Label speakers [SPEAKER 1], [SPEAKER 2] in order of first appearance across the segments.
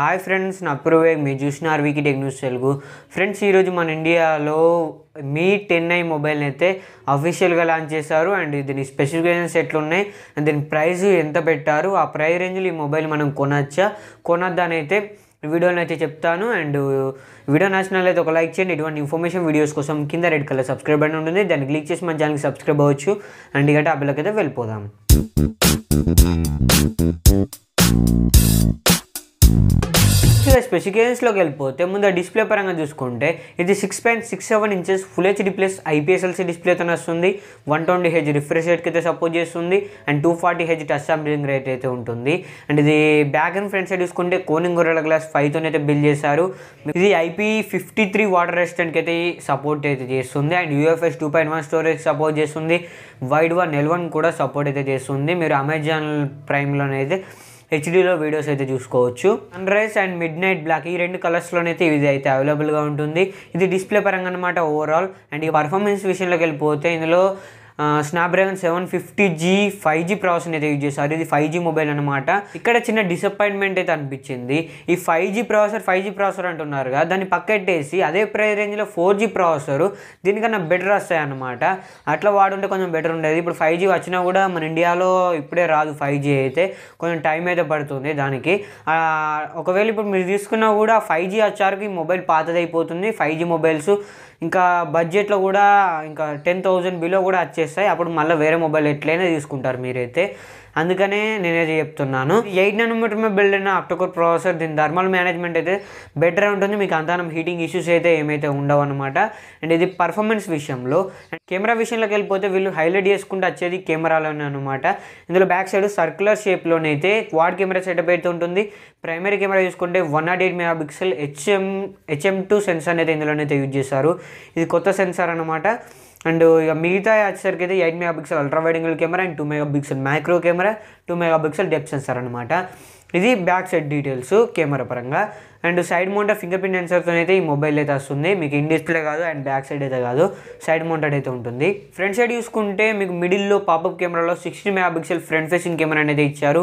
[SPEAKER 1] hi friends నా అప్రూవే మీరు చూసినారు వీకి టెక్ న్యూస్ తెలుగు ఫ్రెండ్స్ ఈరోజు మన ఇండియాలో మీ టెన్ ఐ మొబైల్ని అయితే అఫీషియల్గా లాంచ్ చేశారు అండ్ దీని స్పెసిఫికేషన్స్ ఎట్లున్నాయి అండ్ దీని ప్రైస్ ఎంత పెట్టారు ఆ ప్రైస్ రేంజ్లో ఈ మొబైల్ మనం కొనొచ్చా కొనొద్దా అయితే వీడియోని అయితే చెప్తాను అండ్ వీడియో నచ్చినట్లయితే ఒక లైక్ చేయండి ఇటువంటి ఇన్ఫర్మేషన్ వీడియోస్ కోసం కింద రెడ్ కలర్ సబ్స్క్రైబ్ అని ఉంటుంది దాన్ని క్లిక్ చేసి మన ఛానల్కి సబ్స్క్రైబ్ అవ్వచ్చు అండ్ ఇక టాపిక్ అయితే వెళ్ళిపోదాం స్పెసిఫికేషన్స్లోకి వెళ్ళిపోతే ముందు డిస్ప్లే పరంగా చూసుకుంటే ఇది six point six seven inches full HD plus IPS LCD డిస్ప్లేతో వస్తుంది వన్ ట్వంటీ హెచ్ రిఫ్రెష్ రేట్కి అయితే సపోర్ట్ చేస్తుంది and two forty H touch sampling rate అయితే ఉంటుంది అండ్ ఇది బ్యాక్ అండ్ ఫ్రంట్ సైడ్ చూసుకుంటే కోనింగ్ గొర్రెల గ్లాస్ ఫైవ్తో అయితే బిల్డ్ చేశారు ఇది ఐపీ ఫిఫ్టీ త్రీ వాటర్ రెసిస్టెంట్కి అయితే సపోర్ట్ అయితే చేస్తుంది and UFS two point one storage support చేస్తుంది వైడ్ వన్ ఎల్ వన్ కూడా సపోర్ట్ అయితే చేస్తుంది మీరు అమెజాన్ ప్రైమ్లోనైతే హెచ్డీలో వీడియోస్ అయితే చూసుకోవచ్చు sunrise and midnight black ఈ రెండు కలర్స్లోనైతే ఇది అయితే అవైలబుల్గా ఉంటుంది ఇది డిస్ప్లే పరంగా అనమాట ఓవరాల్ అండ్ ఈ పర్ఫార్మెన్స్ విషయంలోకి వెళ్ళిపోతే ఇందులో Snapdragon seven fifty G five G processor అయితే యూజ్ చేశారు ఇది ఫైవ్ జీ మొబైల్ అనమాట ఇక్కడ చిన్న డిసప్పాయింట్మెంట్ అయితే అనిపించింది ఈ five G processor five G processor కదా దాన్ని పక్కెట్టేసి అదే ప్రైస్ రేంజ్లో ఫోర్ జీ ప్రాసెసర్ దీనికన్నా బెటర్ వస్తాయి అనమాట అట్లా వాడుంటే కొంచెం బెటర్ ఉండేది ఇప్పుడు ఫైవ్ జీ వచ్చినా కూడా మన ఇండియాలో ఇప్పుడే రాదు ఫైవ్ జీ అయితే కొంచెం టైం అయితే పడుతుంది దానికి ఒకవేళ ఇప్పుడు మీరు తీసుకున్నా కూడా ఫైవ్ జీ ఈ మొబైల్ పాతదైపోతుంది ఫైవ్ జీ మొబైల్స్ ఇంకా బడ్జెట్లో కూడా ఇంకా టెన్ థౌజండ్ బిలో కూడా వచ్చేస్తుంది చేస్తాయి అప్పుడు మళ్ళీ వేరే మొబైల్ ఎట్లయినా తీసుకుంటారు మీరైతే అందుకనే నేనైతే చెప్తున్నాను ఎయిట్ నానోమీటర్ మీద బిల్డ్ అయిన అక్టోకర్ ప్రాసెసర్ దీని థర్మల్ మేనేజ్మెంట్ అయితే బెటర్ ఉంటుంది మీకు అంతానం హీటింగ్ ఇష్యూస్ అయితే ఏమైతే ఉండవు అనమాట అండ్ ఇది పర్ఫార్మెన్స్ విషయంలో అండ్ కెమెరా విషయంలోకి వెళ్ళిపోతే వీళ్ళు హైలైట్ చేసుకుంటే వచ్చేది కెమెరాలోనే అనమాట ఇందులో బ్యాక్ సైడ్ సర్క్యులర్ షేప్లోనైతే క్వాడ్ కెమెరా సెటప్ అయితే ఉంటుంది ప్రైమరీ కెమెరా చూసుకుంటే one nought eight mega pixel HM HM two sensor అయితే ఇందులోనైతే యూజ్ చేశారు ఇది కొత్త సెన్సార్ అనమాట అండ్ ఇక మిగతా వచ్చేసరికి అయితే eight mega pixel ultra wide camera and two mega pixel micro camera two mega pixel depth sensor అనమాట ఇది బ్యాక్ సైడ్ డీటెయిల్స్ కెమెరా పరంగా and side mounted finger print సెన్సర్తో అయితే ఈ మొబైల్ అయితే వస్తుంది మీకు ఇన్ డిస్ప్లే కాదు అండ్ బ్యాక్ సైడ్ అయితే కాదు సైడ్ మౌంటెడ్ అయితే ఉంటుంది ఫ్రంట్ సైడ్ చూసుకుంటే మీకు మిడిల్లో పాపప్ కెమెరాలో sixty mega pixel front facing camera అనేది ఇచ్చారు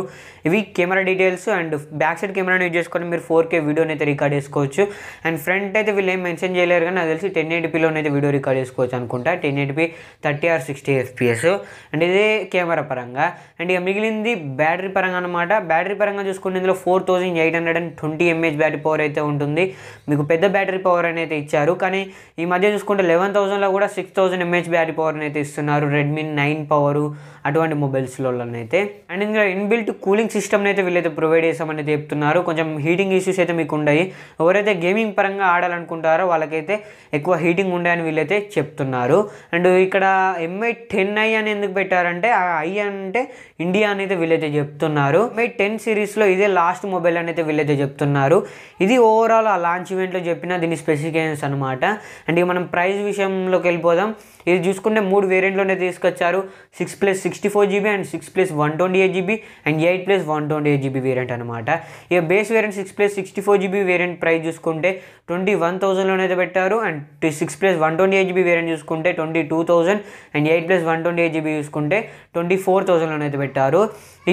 [SPEAKER 1] ఇవి camera details and back side కెమెరాని యూజ్ చేసుకొని మీరు ఫోర్ కే వీడియోని అయితే రికార్డ్ చేసుకోవచ్చు అండ్ ఫ్రంట్ అయితే వీళ్ళు ఏం మెన్షన్ చేయలేరు కానీ నాకు తెలిసి టెన్ ఎయిటీపీలోనే వీడియో రికార్డ్ చేసుకోవచ్చు అనుకుంటా ten eighty P thirty or sixty FPS and ఇదే కెమెరా పరంగా అండ్ ఇక మిగిలింది బ్యాటరీ పరంగా అనమాట బ్యాటరీ పరంగా చూసుకుంటే ఇందులో four thousand eight hundred and twenty mAh battery power అయితే ఉంటుంది మీకు పెద్ద బ్యాటరీ పవర్ అనేది ఇచ్చారు కానీ ఈ మధ్య చూసుకుంటే లెవెన్ థౌసండ్లో కూడా six thousand mAh battery power అయితే ఇస్తున్నారు రెడ్మీ నైన్ పవరు అటువంటి మొబైల్స్లో అయితే అండ్ ఇందులో ఇన్బిల్ట్ కూలింగ్ సిస్టమ్ని అయితే వీళ్ళైతే ప్రొవైడ్ చేస్తామని చెప్తున్నారు కొంచెం హీటింగ్ ఇష్యూస్ అయితే మీకు ఉండయి ఎవరైతే గేమింగ్ పరంగా ఆడాలనుకుంటారో వాళ్ళకైతే ఎక్కువ హీటింగ్ ఉండని వీళ్ళైతే చెప్తున్నారు అండ్ ఇక్కడ ఎంఐ టెన్ ఐ అని ఎందుకు పెట్టారంటే ఆ ఐ అంటే ఇండియా అనేది అయితే వీళ్ళైతే చెప్తున్నారు ఎంఐ టెన్ సిరీస్లో ఇదే లాస్ట్ మొబైల్ అని అయితే వీళ్ళైతే చెప్తున్నారు ఇది ఓవరాల్ ఆ లాంచ్ ఈవెంట్లో చెప్పిన దీని స్పెసిఫికేషన్స్ అనమాట అండ్ ఇక మనం ప్రైస్ విషయంలోకి వెళ్ళిపోదాం ఇది చూసుకుంటే మూడు వేరియంట్లోనే తీసుకొచ్చారు six plus sixty four GB and six plus one twenty eight GB and eight plus one twenty eight GB variant అనమాట ఇక base variant six plus sixty four GB variant price చూసుకుంటే ట్వంటీ వన్ అయితే పెట్టారు and six plus one twenty eight GB variant చూసుకుంటే twenty two thousand and eight plus one twenty eight GB చూసుకుంటే twenty four అయితే పెట్టారు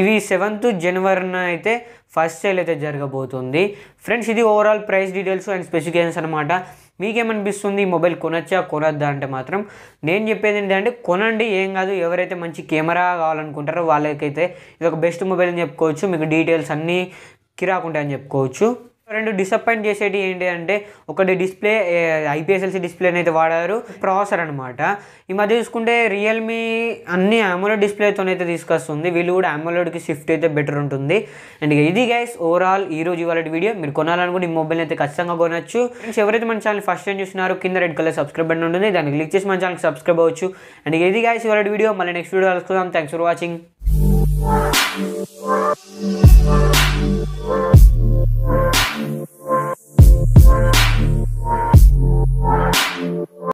[SPEAKER 1] ఇవి seventh జనవరిన అయితే first sale అయితే జరగబోతుంది ఫ్రెండ్స్ ఇది overall price details and specifications అనమాట మీకేమనిపిస్తుంది ఈ మొబైల్ కొనొచ్చా కొనొద్దా అంటే మాత్రం నేను చెప్పేది ఏంటంటే కొనండి ఏం కాదు ఎవరైతే మంచి కెమెరా కావాలనుకుంటారో వాళ్ళకైతే ఇది ఒక బెస్ట్ మొబైల్ అని చెప్పుకోవచ్చు మీకు డీటెయిల్స్ అన్నీ కిరాకుంటాయని చెప్పుకోవచ్చు రెండు డిసప్పాయింట్ చేసేది ఏంటి అంటే ఒకటి డిస్ప్లే ఐపీఎస్ఎల్సి డిస్ప్లే అయితే వాడారు ప్రాసెసర్ అనమాట ఈ మధ్య చూసుకుంటే రియల్మీ అన్ని డిస్ప్లేతో అయితే తీసుకొస్తుంది వీళ్ళు కూడా అమోలోడ్కి షిఫ్ట్ అయితే బెటర్ ఉంటుంది అండ్ ఇది గైస్ ఓవరాల్ ఈ రోజు ఇవాళ వీడియో మీరు కొనాలనుకుంటే ఈ మొబైల్ అయితే ఖచ్చితంగా కొనొచ్చు ఫ్రెండ్స్ ఎవరైతే మన ఛానల్ ఫస్ట్ టైం చూస్తున్నారో కింద రెడ్ కలర్ సబ్స్క్రైబ్ బటన్ ఉంటుంది దాన్ని క్లిక్ చేసి మన ఛానల్కి సబ్స్క్రైబ్ అవ్వచ్చు అండ్ ఇది గైస్ ఇవాళ వీడియో మళ్ళీ నెక్స్ట్ వీడియో కలుసుకుందాం థ్యాంక్స్ ఫర్ వాచింగ్